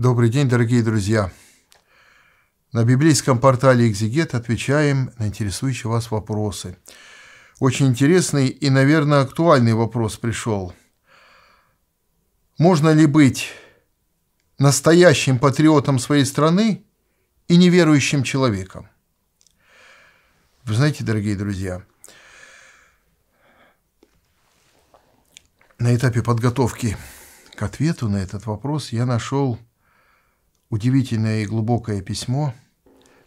Добрый день, дорогие друзья! На библейском портале «Экзегет» отвечаем на интересующие вас вопросы. Очень интересный и, наверное, актуальный вопрос пришел. Можно ли быть настоящим патриотом своей страны и неверующим человеком? Вы знаете, дорогие друзья, на этапе подготовки к ответу на этот вопрос я нашел удивительное и глубокое письмо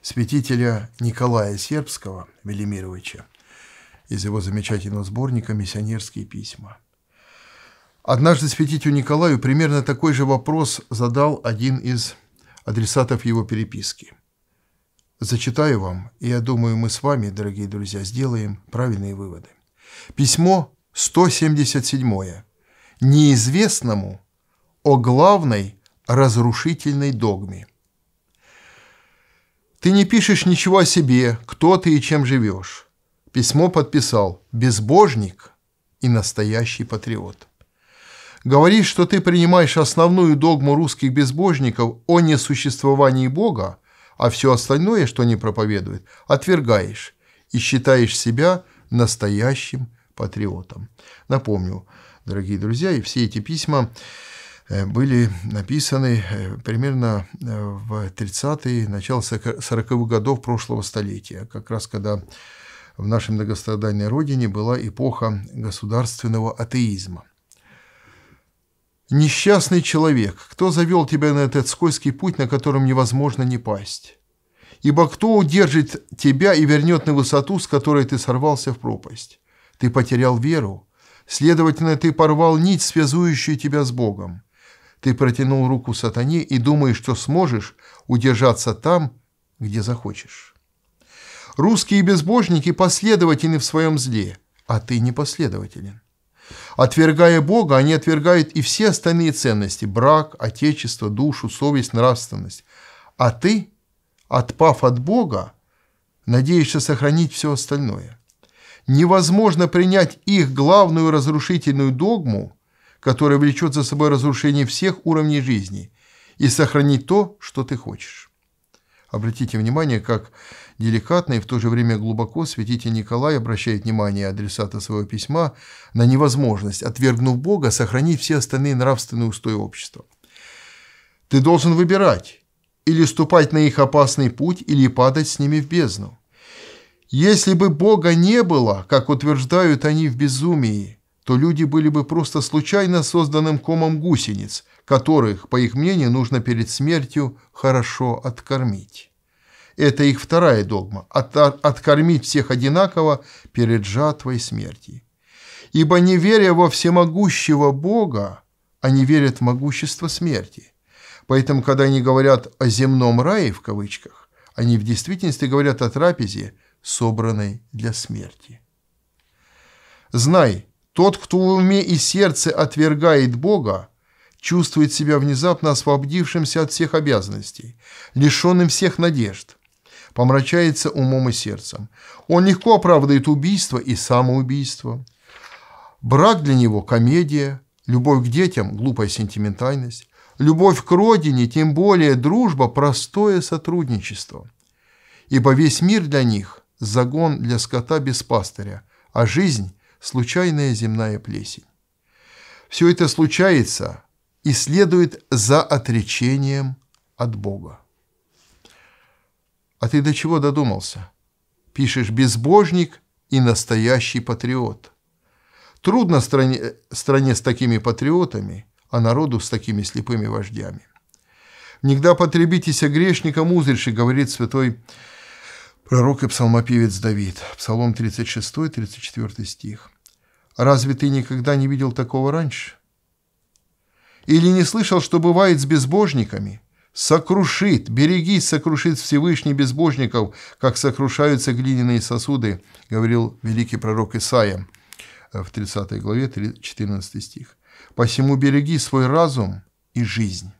святителя Николая Сербского Велимировича из его замечательного сборника «Миссионерские письма». Однажды святителю Николаю примерно такой же вопрос задал один из адресатов его переписки. Зачитаю вам, и я думаю, мы с вами, дорогие друзья, сделаем правильные выводы. Письмо 177 неизвестному о главной разрушительной догме. Ты не пишешь ничего о себе, кто ты и чем живешь. Письмо подписал «Безбожник» и «Настоящий патриот». Говоришь, что ты принимаешь основную догму русских безбожников о несуществовании Бога, а все остальное, что они проповедуют, отвергаешь и считаешь себя настоящим патриотом. Напомню, дорогие друзья, и все эти письма Э, были написаны э, примерно э, в 30-е, начало 40-х годов прошлого столетия, как раз когда в нашей многострадальной родине была эпоха государственного атеизма. «Несчастный человек, кто завел тебя на этот скользкий путь, на котором невозможно не пасть? Ибо кто удержит тебя и вернет на высоту, с которой ты сорвался в пропасть? Ты потерял веру, следовательно, ты порвал нить, связующую тебя с Богом. Ты протянул руку сатане и думаешь, что сможешь удержаться там, где захочешь. Русские безбожники последовательны в своем зле, а ты не непоследователен. Отвергая Бога, они отвергают и все остальные ценности – брак, отечество, душу, совесть, нравственность. А ты, отпав от Бога, надеешься сохранить все остальное. Невозможно принять их главную разрушительную догму – которое влечет за собой разрушение всех уровней жизни, и сохранить то, что ты хочешь. Обратите внимание, как деликатно и в то же время глубоко святитель Николай обращает внимание адресата своего письма на невозможность, отвергнув Бога, сохранить все остальные нравственные устои общества. Ты должен выбирать, или ступать на их опасный путь, или падать с ними в бездну. Если бы Бога не было, как утверждают они в безумии, то люди были бы просто случайно созданным комом гусениц, которых, по их мнению, нужно перед смертью хорошо откормить. Это их вторая догма от – откормить всех одинаково перед жатвой смерти. Ибо не веря во всемогущего Бога, они верят в могущество смерти. Поэтому, когда они говорят о «земном рае» в кавычках, они в действительности говорят о трапезе, собранной для смерти. «Знай, тот, кто в уме и сердце отвергает Бога, чувствует себя внезапно освободившимся от всех обязанностей, лишенным всех надежд, помрачается умом и сердцем. Он легко оправдывает убийство и самоубийство. Брак для него – комедия, любовь к детям – глупая сентиментальность, любовь к родине, тем более дружба – простое сотрудничество. Ибо весь мир для них – загон для скота без пастыря, а жизнь – случайная земная плесень. Все это случается и следует за отречением от Бога. А ты до чего додумался? Пишешь «безбожник» и «настоящий патриот». Трудно стране, стране с такими патриотами, а народу с такими слепыми вождями. «Негда потребитесь грешникам узреши», — говорит святой пророк и псалмопевец Давид. Псалом 36, 34 стих. Разве ты никогда не видел такого раньше? Или не слышал, что бывает с безбожниками? Сокрушит, берегись, сокрушит Всевышний безбожников, как сокрушаются глиняные сосуды, говорил великий пророк Исаия э, в 30 главе 14 стих. Посему береги свой разум и жизнь.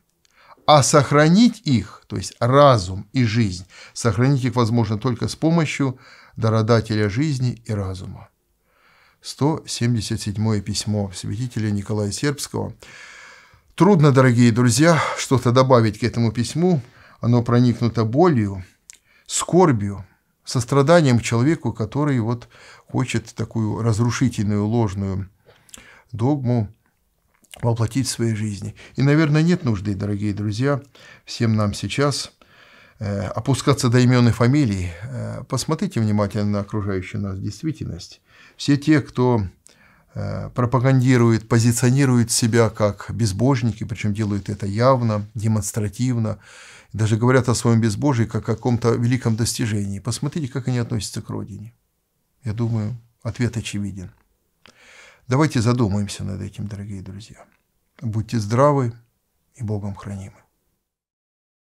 А сохранить их, то есть разум и жизнь, сохранить их возможно только с помощью дародателя жизни и разума. 177 письмо святителя Николая Сербского. Трудно, дорогие друзья, что-то добавить к этому письму. Оно проникнуто болью, скорбью, состраданием к человеку, который вот хочет такую разрушительную, ложную догму воплотить в своей жизни. И, наверное, нет нужды, дорогие друзья, всем нам сейчас – Э, опускаться до имен и фамилий, э, посмотрите внимательно на окружающую нас действительность. Все те, кто э, пропагандирует, позиционирует себя как безбожники, причем делают это явно, демонстративно, даже говорят о своем безбожии как о каком-то великом достижении. Посмотрите, как они относятся к родине. Я думаю, ответ очевиден. Давайте задумаемся над этим, дорогие друзья. Будьте здравы и Богом хранимы.